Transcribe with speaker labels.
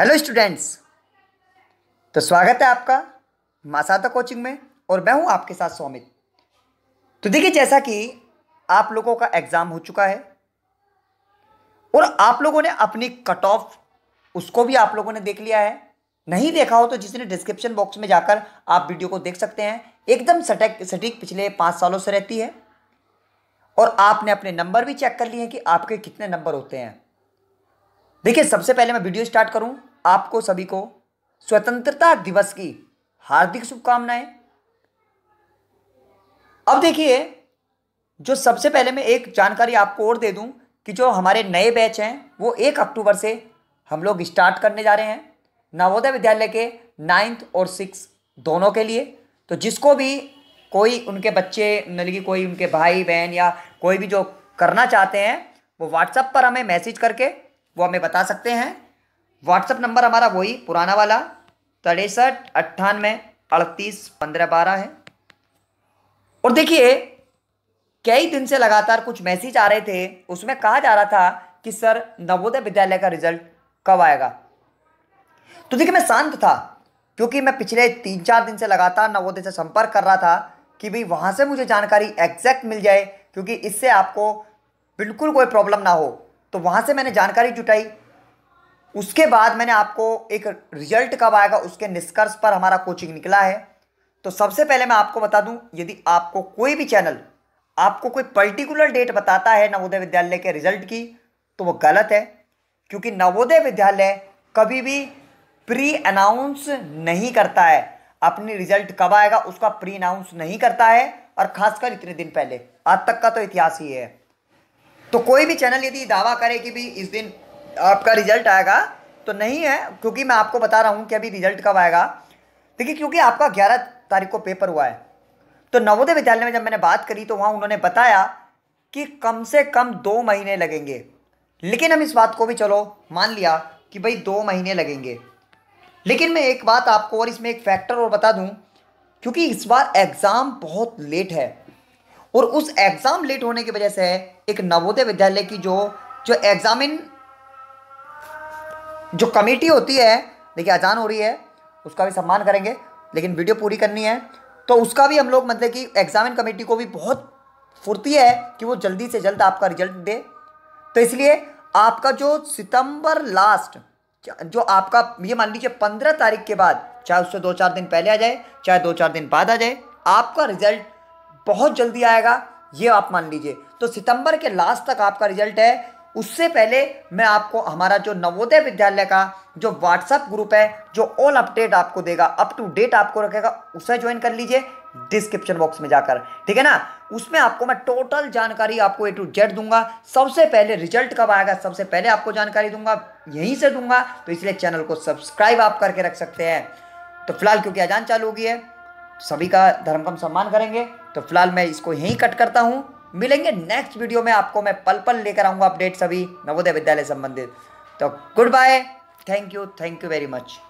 Speaker 1: hello students तो स्वागत है आपका मासाता कोचिंग में और मैं हूं आपके साथ सौमित तो देखिए जैसा कि आप लोगों का एग्ज़ाम हो चुका है और आप लोगों ने अपनी कट ऑफ उसको भी आप लोगों ने देख लिया है नहीं देखा हो तो जिसने डिस्क्रिप्शन बॉक्स में जाकर आप वीडियो को देख सकते हैं एकदम सटक सटीक पिछले पाँच सालों से रहती है और आपने अपने नंबर भी चेक कर लिए हैं कि आपके कितने नंबर होते हैं देखिए सबसे पहले मैं वीडियो स्टार्ट करूं आपको सभी को स्वतंत्रता दिवस की हार्दिक शुभकामनाएं अब देखिए जो सबसे पहले मैं एक जानकारी आपको और दे दूं कि जो हमारे नए बैच हैं वो एक अक्टूबर से हम लोग स्टार्ट करने जा रहे हैं नवोदय विद्यालय के नाइन्थ और सिक्स दोनों के लिए तो जिसको भी कोई उनके बच्चे मतलब कि कोई उनके भाई बहन या कोई भी जो करना चाहते हैं वो व्हाट्सअप पर हमें मैसेज करके वो हमें बता सकते हैं व्हाट्सअप नंबर हमारा वही पुराना वाला तिरसठ अट्ठानवे अड़तीस पंद्रह बारह है और देखिए कई दिन से लगातार कुछ मैसेज आ रहे थे उसमें कहा जा रहा था कि सर नवोदय विद्यालय का रिजल्ट कब आएगा तो देखिए मैं शांत था क्योंकि मैं पिछले तीन चार दिन से लगातार नवोदय से संपर्क कर रहा था कि भाई वहाँ से मुझे जानकारी एग्जैक्ट मिल जाए क्योंकि इससे आपको बिल्कुल कोई प्रॉब्लम ना हो तो वहाँ से मैंने जानकारी जुटाई उसके बाद मैंने आपको एक रिजल्ट कब आएगा उसके निष्कर्ष पर हमारा कोचिंग निकला है तो सबसे पहले मैं आपको बता दूं यदि आपको कोई भी चैनल आपको कोई पर्टिकुलर डेट बताता है नवोदय विद्यालय के रिजल्ट की तो वो गलत है क्योंकि नवोदय विद्यालय कभी भी प्री अनाउंस नहीं करता है अपनी रिजल्ट कब आएगा उसका प्री अनाउंस नहीं करता है और खासकर इतने दिन पहले आज तक का तो इतिहास ही है तो कोई भी चैनल यदि दावा करे कि भी इस दिन आपका रिजल्ट आएगा तो नहीं है क्योंकि मैं आपको बता रहा हूँ कि अभी रिजल्ट कब आएगा देखिए क्योंकि आपका ग्यारह तारीख को पेपर हुआ है तो नवोदय विद्यालय में जब मैंने बात करी तो वहाँ उन्होंने बताया कि कम से कम दो महीने लगेंगे लेकिन हम इस बात को भी चलो मान लिया कि भाई दो महीने लगेंगे लेकिन मैं एक बात आपको और इसमें एक फैक्टर और बता दूं क्योंकि इस बार एग्ज़ाम बहुत लेट है और उस एग्ज़ाम लेट होने की वजह से एक नवोदय विद्यालय की जो जो एग्ज़ामिन जो कमेटी होती है देखिए अजान हो रही है उसका भी सम्मान करेंगे लेकिन वीडियो पूरी करनी है तो उसका भी हम लोग मतलब कि एग्जामिन कमेटी को भी बहुत फुर्ती है कि वो जल्दी से जल्द आपका रिजल्ट दे तो इसलिए आपका जो सितंबर लास्ट जो आपका ये मान लीजिए पंद्रह तारीख के बाद चाहे उससे दो चार दिन पहले आ जाए चाहे दो चार दिन बाद आ जाए आपका रिजल्ट बहुत जल्दी आएगा ये आप मान लीजिए तो सितंबर के लास्ट तक आपका रिजल्ट है उससे पहले मैं आपको हमारा जो नवोदय विद्यालय का जो व्हाट्सएप ग्रुप है जो ऑल अपडेट आपको देगा अप टू डेट आपको रखेगा उसे ज्वाइन कर लीजिए डिस्क्रिप्शन बॉक्स में जाकर ठीक है ना उसमें आपको मैं टोटल जानकारी आपको ए टू जेड दूंगा सबसे पहले रिजल्ट कब आएगा सबसे पहले आपको जानकारी दूंगा यहीं से दूंगा तो इसलिए चैनल को सब्सक्राइब आप करके रख सकते हैं तो फिलहाल क्योंकि अजान चालू हो गई है सभी का धर्म कम सम्मान करेंगे तो फिलहाल मैं इसको यहीं कट करता हूँ मिलेंगे नेक्स्ट वीडियो में आपको मैं पल पल लेकर आऊँगा अपडेट सभी नवोदय विद्यालय संबंधित तो goodbye thank you thank you very much